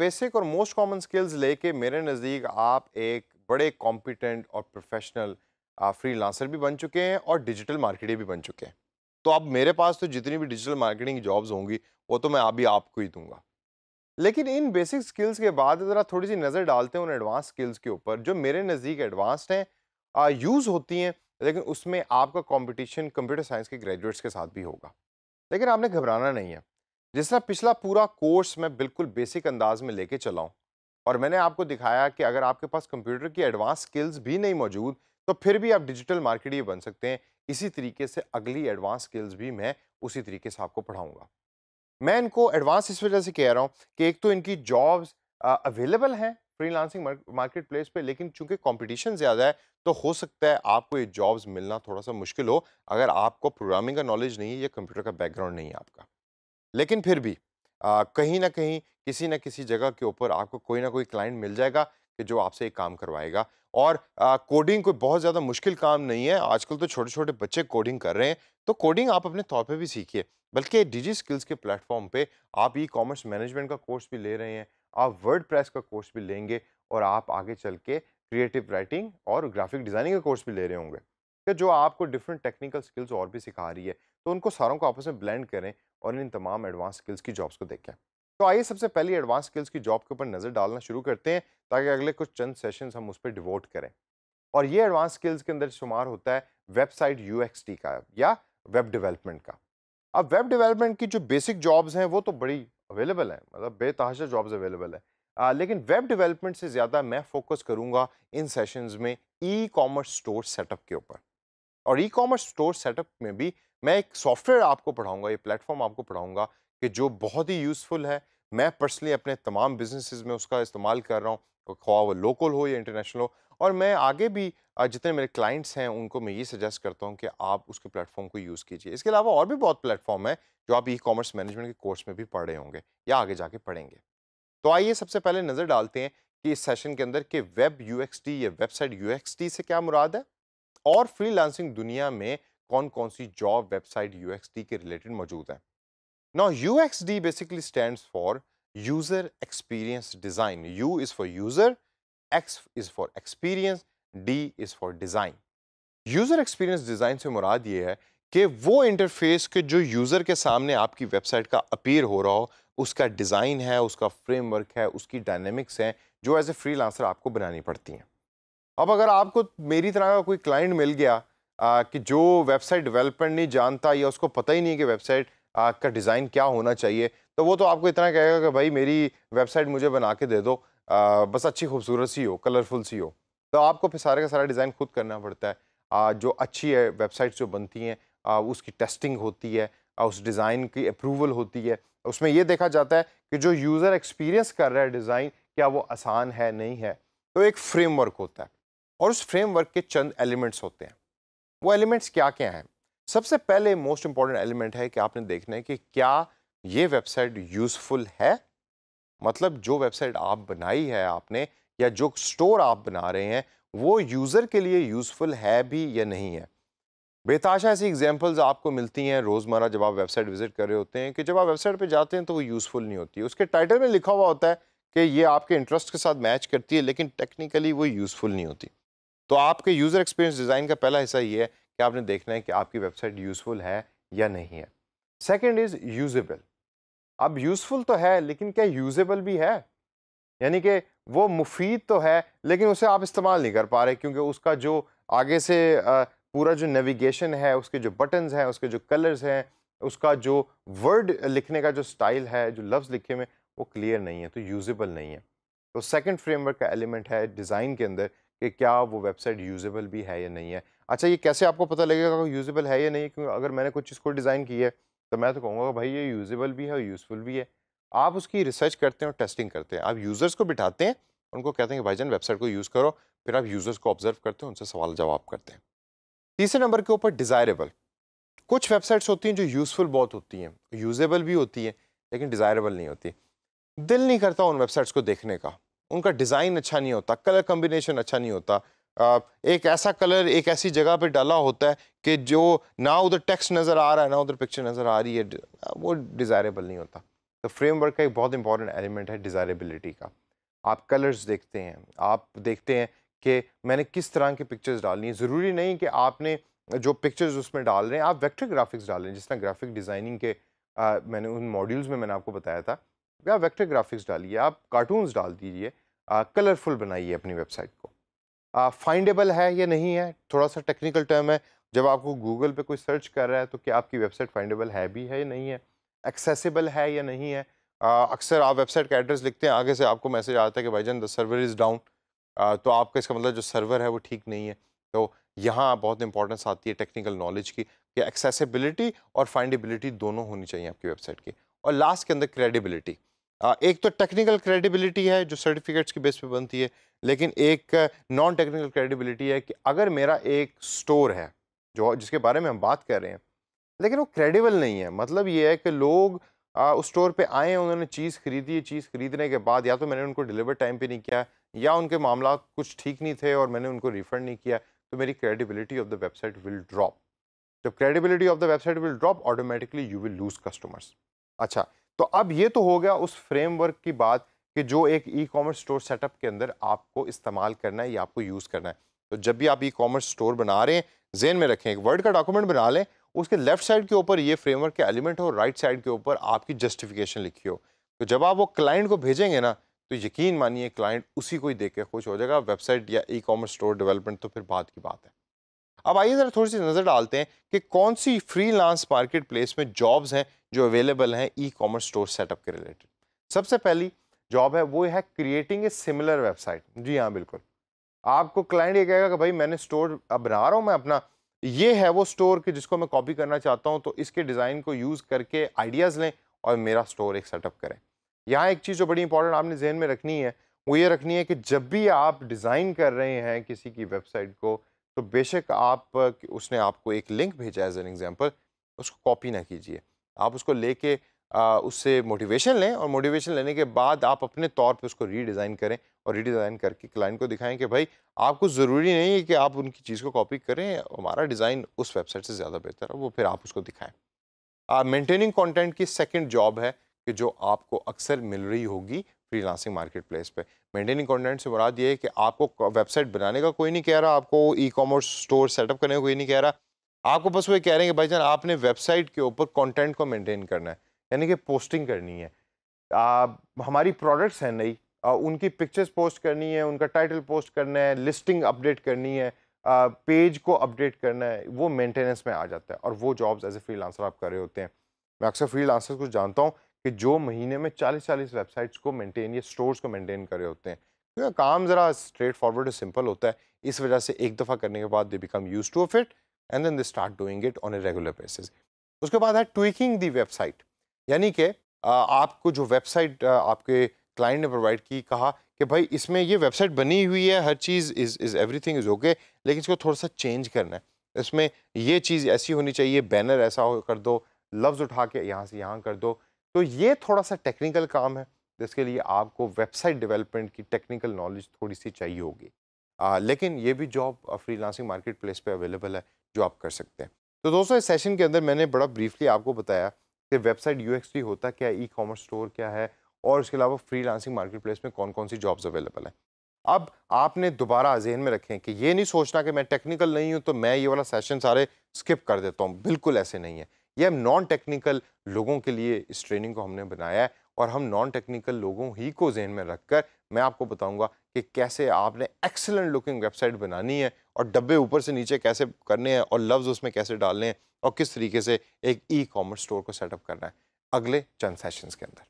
basic और most common skills लेके मेरे नज़दीक आप एक बड़े कॉम्पिटेंट और प्रोफेशनल फ्री लांसर भी बन चुके हैं और डिजिटल मार्केटर भी बन चुके हैं तो अब मेरे पास तो जितनी भी डिजिटल मार्केटिंग जॉब्स होंगी वो तो मैं अभी आपको ही दूंगा लेकिन इन बेसिक स्किल्स के बाद ज़रा थोड़ी सी नज़र डालते हैं उन एडवांस स्किल्स के ऊपर जो मेरे नज़दीक एडवांस्ड हैं यूज़ होती हैं लेकिन उसमें आपका कॉम्पिटिशन कंप्यूटर साइंस के ग्रेजुएट्स के साथ भी होगा लेकिन आपने घबराना नहीं है जिस तरह पिछला पूरा कोर्स मैं बिल्कुल बेसिक अंदाज में लेके चला हूँ और मैंने आपको दिखाया कि अगर आपके पास कंप्यूटर की एडवांस स्किल्स भी नहीं मौजूद तो फिर भी आप डिजिटल मार्केटियर बन सकते हैं इसी तरीके से अगली एडवांस स्किल्स भी मैं उसी तरीके से आपको पढ़ाऊँगा मैं इनको एडवांस इस वजह से कह रहा हूँ कि एक तो इनकी जॉब्स अवेलेबल हैं फ्रीलांसिंग मार्केट प्लेस पर लेकिन चूंकि कॉम्पिटिशन ज़्यादा है तो हो सकता है आपको ये जॉब्स मिलना थोड़ा सा मुश्किल हो अगर आपको प्रोग्रामिंग का नॉलेज नहीं है या कंप्यूटर का बैकग्राउंड नहीं है आपका लेकिन फिर भी आ, कहीं ना कहीं किसी ना किसी जगह के ऊपर आपको कोई ना कोई क्लाइंट मिल जाएगा कि जो आपसे एक काम करवाएगा और आ, कोडिंग कोई बहुत ज़्यादा मुश्किल काम नहीं है आजकल तो छोटे छोटे बच्चे कोडिंग कर रहे हैं तो कोडिंग आप अपने तौर पे भी सीखिए बल्कि डिजी स्किल्स के प्लेटफॉर्म पे आप ई कॉमर्स मैनेजमेंट का कोर्स भी ले रहे हैं आप वर्ड का कोर्स भी लेंगे और आप आगे चल के क्रिएटिव राइटिंग और ग्राफिक डिज़ाइनिंग का कोर्स भी ले रहे होंगे कि तो जो आपको डिफरेंट टेक्निकल स्किल्स और भी सिखा रही है तो उनको सारों को आपस में ब्लेंड करें और इन तमाम एडवांस स्किल्स की जॉब्स को देखें तो आइए सबसे पहले एडवांस स्किल्स की जॉब के ऊपर नज़र डालना शुरू करते हैं ताकि अगले कुछ चंद सेशंस हम उस पर डिवोट करें और ये एडवांस स्किल्स के अंदर शुमार होता है वेबसाइट यू का या वेब डिवेलपमेंट का अब वेब डिवेलपमेंट की जो बेसिक जॉब्स हैं वो तो बड़ी अवेलेबल हैं मतलब बेतहाशा जॉब्स अवेलेबल है आ, लेकिन वेब डेवलपमेंट से ज़्यादा मैं फोकस करूँगा इन सेशंस में ई कॉमर्स स्टोर सेटअप के ऊपर और ई कॉमर्स स्टोर सेटअप में भी मैं एक सॉफ्टवेयर आपको पढ़ाऊँगा ये प्लेटफॉर्म आपको पढ़ाऊंगा कि जो बहुत ही यूज़फुल है मैं पर्सनली अपने तमाम बिजनेसेस में उसका इस्तेमाल कर रहा हूँ ख्वा वो लोकल हो या इंटरनेशनल हो और मैं आगे भी जितने मेरे क्लाइंट्स हैं उनको मैं ये सजेस्ट करता हूँ कि आप उसके प्लेटफॉर्म को यूज़ कीजिए इसके अलावा और भी बहुत प्लेटफॉर्म है जो आप ई कॉमर्स मैनेजमेंट के कोर्स में भी पढ़ रहे होंगे या आगे जाके पढ़ेंगे तो आइए सबसे पहले नज़र डालते हैं कि इस सेशन के अंदर के वेब यू या वेबसाइट यू से क्या मुराद है और फ्रीलांसिंग दुनिया में कौन कौन सी जॉब वेबसाइट यूएक्सडी के रिलेटेड मौजूद हैं no UXD basically stand for user experience design U is for user X is for experience D is for design user experience design से मुराद ये है कि वो इंटरफेस के जो यूजर के सामने आपकी वेबसाइट का अपीयर हो रहा हो उसका डिज़ाइन है उसका फ्रेमवर्क है उसकी डायनेमिक्स हैं जो एज ए फ्रीलांसर आपको बनानी पड़ती हैं अब अगर आपको मेरी तरह का कोई क्लाइंट मिल गया आ, कि जो वेबसाइट डेवलपमेंट नहीं जानता या उसको पता ही नहीं कि वेबसाइट का डिज़ाइन क्या होना चाहिए तो वो तो आपको इतना कहेगा कि भाई मेरी वेबसाइट मुझे बना के दे दो आ, बस अच्छी खूबसूरत सी हो कलरफुल सी हो तो आपको फिर सारे का सारा डिज़ाइन खुद करना पड़ता है आ, जो अच्छी है वेबसाइट जो बनती हैं उसकी टेस्टिंग होती है उस डिज़ाइन की अप्रूवल होती है उसमें यह देखा जाता है कि जो यूज़र एक्सपीरियंस कर रहा है डिज़ाइन क्या वो आसान है नहीं है तो एक फ्रेमवर्क होता है और उस फ्रेमवर्क के चंद एलिमेंट्स होते हैं वो एलिमेंट्स क्या क्या हैं सबसे पहले मोस्ट इंपॉर्टेंट एलिमेंट है कि आपने देखना है कि क्या ये वेबसाइट यूज़फुल है मतलब जो वेबसाइट आप बनाई है आपने या जो स्टोर आप बना रहे हैं वो यूज़र के लिए यूज़फुल है भी या नहीं है बेताशा ऐसी एग्जांपल्स आपको मिलती हैं रोज़मर्रा जब आप वेबसाइट विज़िट कर रहे होते हैं कि जब आप वेबसाइट पे जाते हैं तो वो यूज़फुल नहीं होती उसके टाइटल में लिखा हुआ होता है कि ये आपके इंटरेस्ट के साथ मैच करती है लेकिन टेक्निकली वो यूज़फुल नहीं होती तो आपके यूज़र एक्सपीरियंस डिज़ाइन का पहला हिस्सा ये है कि आपने देखना है कि आपकी वेबसाइट यूज़फुल है या नहीं है सेकेंड इज़ यूजेबल अब यूज़फुल तो है लेकिन क्या यूजेबल भी है यानी कि वो मुफीद तो है लेकिन उसे आप इस्तेमाल नहीं कर पा रहे क्योंकि उसका जो आगे से पूरा जो नेविगेशन है उसके जो बटन्स हैं उसके जो कलर्स हैं उसका जो वर्ड लिखने का जो स्टाइल है जो लफ्ज़ लिखे में वो क्लियर नहीं है तो यूजेबल नहीं है तो सेकंड फ्रेमवर्क का एलिमेंट है डिज़ाइन के अंदर कि क्या वो वेबसाइट यूजेबल भी है या नहीं है अच्छा ये कैसे आपको पता लगेगा कि यूजेबल है या नहीं क्योंकि अगर मैंने कुछ इसको डिज़ाइन की है तो मैं तो कहूँगा भाई ये यूजेबल भी है और यूज़फुल भी है आप उसकी रिसर्च करते हैं और टेस्टिंग करते हैं आप यूज़र्स को बिठाते हैं उनको कहते हैं कि भाईजान वेबसाइट को यूज़ करो फिर आप यूज़र्स को ऑब्जर्व करते हैं उनसे सवाल जवाब करते हैं तीसरे नंबर के ऊपर डिज़ायरेबल कुछ वेबसाइट्स होती हैं जो यूज़फुल बहुत होती हैं यूजेबल भी होती हैं लेकिन डिज़ायरेबल नहीं होती दिल नहीं करता उन वेबसाइट्स को देखने का उनका डिज़ाइन अच्छा नहीं होता कलर कम्बिनेशन अच्छा नहीं होता एक ऐसा कलर एक ऐसी जगह पर डाला होता है कि जो ना उधर टेक्स्ट नज़र आ रहा है ना उधर पिक्चर नज़र आ रही है वो डिज़ायरेबल नहीं होता तो फ्रेमवर्क का एक बहुत इंपॉर्टेंट एलिमेंट है डिज़ायरेबिलिटी का आप कलर्स देखते हैं आप देखते हैं कि मैंने किस तरह के पिक्चर्स डालनी है ज़रूरी नहीं कि आपने जो पिक्चर्स उसमें डाल रहे हैं आप वेक्टर ग्राफिक्स डाल रहे हैं जिस तरह ग्राफिक डिज़ाइनिंग के आ, मैंने उन मॉड्यूल्स में मैंने आपको बताया था या वेक्टर ग्राफिक्स डालिए आप कार्टून्स डाल दीजिए कलरफुल बनाइए अपनी वेबसाइट को फाइंडेबल है या नहीं है थोड़ा सा टेक्निकल टर्म है जब आपको गूगल पे कोई सर्च कर रहा है तो क्या आपकी वेबसाइट फाइंडेबल है भी है या नहीं है एक्सेसिबल है या नहीं है अक्सर आप वेबसाइट का एड्रेस लिखते हैं आगे से आपको मैसेज आता है कि भाई जान द सर्वर इज़ डाउन तो आपका इसका मतलब जो सर्वर है वो ठीक नहीं है तो यहाँ बहुत इंपॉर्टेंस आती है टेक्निकल नॉलेज की कि एक्सेसिबिलिटी और फाइंडेबिलिटी दोनों होनी चाहिए आपकी वेबसाइट की और लास्ट के अंदर क्रेडिबिलिटी एक तो टेक्निकल क्रेडिबिलिटी है जो सर्टिफिकेट्स की बेस पे बनती है लेकिन एक नॉन टेक्निकल क्रेडिबिलिटी है कि अगर मेरा एक स्टोर है जो जिसके बारे में हम बात कर रहे हैं लेकिन वो क्रेडिबल नहीं है मतलब ये है कि लोग आ, उस स्टोर पे आए हैं उन्होंने चीज़ खरीदी है चीज़ खरीदने के बाद या तो मैंने उनको डिलीवर टाइम पर नहीं किया या उनके मामला कुछ ठीक नहीं थे और मैंने उनको रिफ़ंड नहीं किया तो मेरी credibility of the website will drop जब credibility of the website will drop automatically you will lose customers अच्छा तो अब ये तो हो गया उस फ्रेमवर्क की बात कि जो एक ई कॉमर्स स्टोर सेटअप के अंदर आपको इस्तेमाल करना है या आपको यूज़ करना है तो जब भी आप ई कॉमर्स स्टोर बना रहे हैं जेन में रखें एक वर्ड का डॉक्यूमेंट बना लें उसके लेफ्ट साइड के ऊपर ये फ्रेमवर्क के एलिमेंट हो राइट साइड के ऊपर आपकी जस्टिफिकेशन लिखी हो तो जब आप वो क्लाइंट को भेजेंगे ना तो यकीन मानिए क्लाइंट उसी को ही देख के खुश हो जाएगा वेबसाइट या ई कॉमर्स स्टोर डेवलपमेंट तो फिर बात की बात है अब आइए ज़रा थोड़ी सी नज़र डालते हैं कि कौन सी फ्री लांस मार्केट प्लेस में जॉब्स हैं जो अवेलेबल हैं ई कॉमर्स स्टोर सेटअप के रिलेटेड सबसे पहली जॉब है वो है क्रिएटिंग ए सिमिलर वेबसाइट जी हाँ बिल्कुल आपको क्लाइंट ये कहेगा कि भाई मैंने स्टोर अब बना रहा हूँ मैं अपना ये है वो स्टोर कि जिसको मैं कॉपी करना चाहता हूँ तो इसके डिज़ाइन को यूज़ करके आइडियाज़ लें और मेरा स्टोर एक सेटअप करें यहाँ एक चीज़ जो बड़ी इंपॉर्टेंट आपने जहन में रखनी है वो ये रखनी है कि जब भी आप डिज़ाइन कर रहे हैं किसी की वेबसाइट को तो बेशक आप उसने आपको एक लिंक भेजा एज एन एग्जाम्पल उसको कॉपी ना कीजिए आप उसको लेके उससे मोटिवेशन लें और मोटिवेशन लेने के बाद आप अपने तौर पे उसको रीडिज़ाइन करें और रीडिज़ाइन करके क्लाइंट को दिखाएं कि भाई आपको ज़रूरी नहीं है कि आप उनकी चीज़ को कॉपी करें हमारा डिज़ाइन उस वेबसाइट से ज़्यादा बेहतर है वो फिर आप उसको दिखाएं मेंटेनिंग कंटेंट की सेकंड जॉब है कि जो आपको अक्सर मिल रही होगी फ्रीलांसिंग प्लेस पर मेंटेनिंग कॉन्टेंट से बुरा दिए कि आपको वेबसाइट बनाने का कोई नहीं कह रहा आपको ई कॉमर्स स्टोर सेटअप करने का कोई नहीं कह रहा आपको बस वो कह रहे हैं कि भाई जान आपने वेबसाइट के ऊपर कॉन्टेंट को मेनटेन करना है यानी कि पोस्टिंग करनी है आ, हमारी प्रोडक्ट्स हैं नई उनकी पिक्चर्स पोस्ट करनी है उनका टाइटल पोस्ट करना है लिस्टिंग अपडेट करनी है आ, पेज को अपडेट करना है वो मेंटेनेंस में आ जाता है और वो जॉब्स एज ए फ्री आप कर रहे होते हैं मैं अक्सर फ्री को जानता हूँ कि जो महीने में चालीस चालीस वेबसाइट्स को मेंटेन या स्टोर्स को मेंटेन कर रहे होते हैं क्योंकि काम ज़रा स्ट्रेट फॉरवर्ड और सिंपल होता है इस वजह से एक दफ़ा करने के बाद they become use to it and then they start doing it on a regular basis उसके बाद है ट्विकिंग दी वेबसाइट यानी कि आपको जो वेबसाइट आपके क्लाइंट ने प्रोवाइड की कहा कि भाई इसमें ये वेबसाइट बनी हुई है हर चीज़ is is everything is okay लेकिन इसको थोड़ा सा चेंज करना है इसमें ये चीज़ ऐसी होनी चाहिए बैनर ऐसा हो कर दो लफ्ज़ उठा के यहाँ से यहाँ कर दो तो ये थोड़ा सा टेक्निकल काम है जिसके लिए आपको वेबसाइट डेवलपमेंट की टेक्निकल नॉलेज थोड़ी सी चाहिए होगी आ, लेकिन ये भी जॉब फ्रीलांसिंग मार्केट प्लेस पर अवेलेबल है जो आप कर सकते हैं तो दोस्तों इस सेशन के अंदर मैंने बड़ा ब्रीफली आपको बताया कि वेबसाइट यू होता क्या ई कॉमर्स स्टोर क्या है और उसके अलावा फ्री लांसिंग मार्केट प्लेस में कौन कौन सी जॉब्स अवेलेबल हैं अब आपने दोबारा जहन में रखें कि ये नहीं सोचना कि मैं टेक्निकल नहीं हूँ तो मैं ये वाला सेशन सारे स्किप कर देता हूँ बिल्कुल ऐसे नहीं है ये हम नॉन टेक्निकल लोगों के लिए इस ट्रेनिंग को हमने बनाया है और हम नॉन टेक्निकल लोगों ही को जहन में रख कर मैं आपको बताऊंगा कि कैसे आपने एक्सेलेंट लुकिंग वेबसाइट बनानी है और डब्बे ऊपर से नीचे कैसे करने हैं और लफ्ज़ उसमें कैसे डालने हैं और किस तरीके से एक ई कॉमर्स स्टोर को सेटअप करना है अगले चंद सेशंस के अंदर